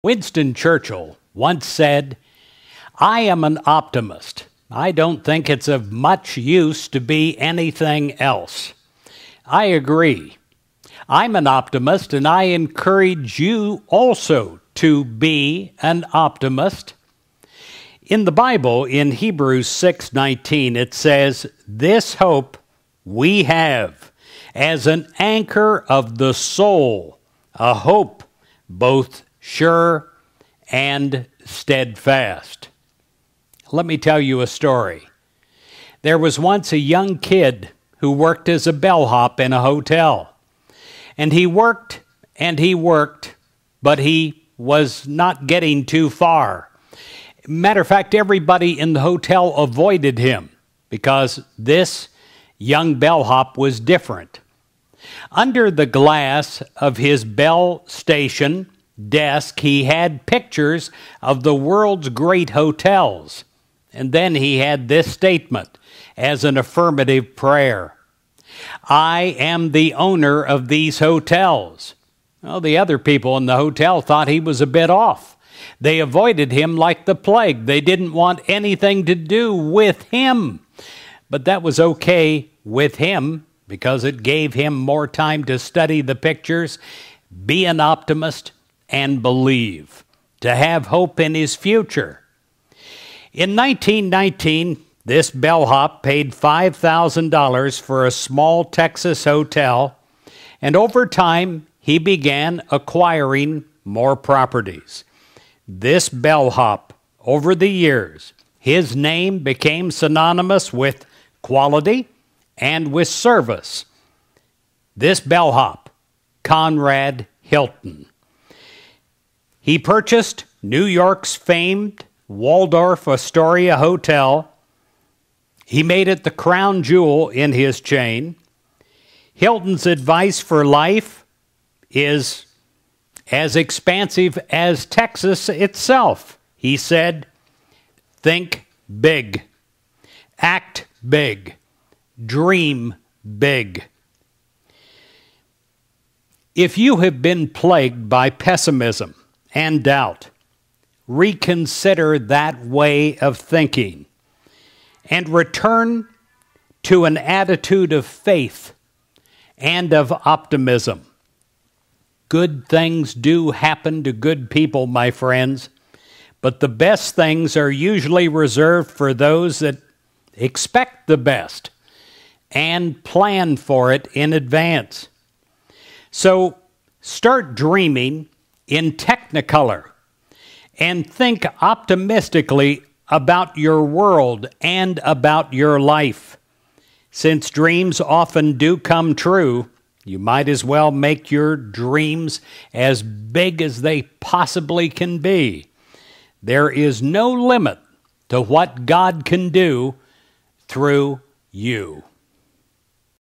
Winston Churchill once said, I am an optimist. I don't think it's of much use to be anything else. I agree. I'm an optimist, and I encourage you also to be an optimist. In the Bible, in Hebrews 6:19, it says, "This hope we have as an anchor of the soul, a hope both sure, and steadfast. Let me tell you a story. There was once a young kid who worked as a bellhop in a hotel. And he worked and he worked, but he was not getting too far. Matter of fact, everybody in the hotel avoided him because this young bellhop was different. Under the glass of his bell station, desk, he had pictures of the world's great hotels. And then he had this statement as an affirmative prayer I am the owner of these hotels. Well, the other people in the hotel thought he was a bit off. They avoided him like the plague. They didn't want anything to do with him. But that was okay with him because it gave him more time to study the pictures, be an optimist, and believe, to have hope in his future. In 1919, this bellhop paid $5,000 for a small Texas hotel, and over time, he began acquiring more properties. This bellhop, over the years, his name became synonymous with quality and with service. This bellhop, Conrad Hilton. He purchased New York's famed Waldorf Astoria Hotel. He made it the crown jewel in his chain. Hilton's advice for life is as expansive as Texas itself. He said, Think big, act big, dream big. If you have been plagued by pessimism, and doubt. Reconsider that way of thinking and return to an attitude of faith and of optimism. Good things do happen to good people, my friends, but the best things are usually reserved for those that expect the best and plan for it in advance. So start dreaming in Technicolor and think optimistically about your world and about your life. Since dreams often do come true, you might as well make your dreams as big as they possibly can be. There is no limit to what God can do through you.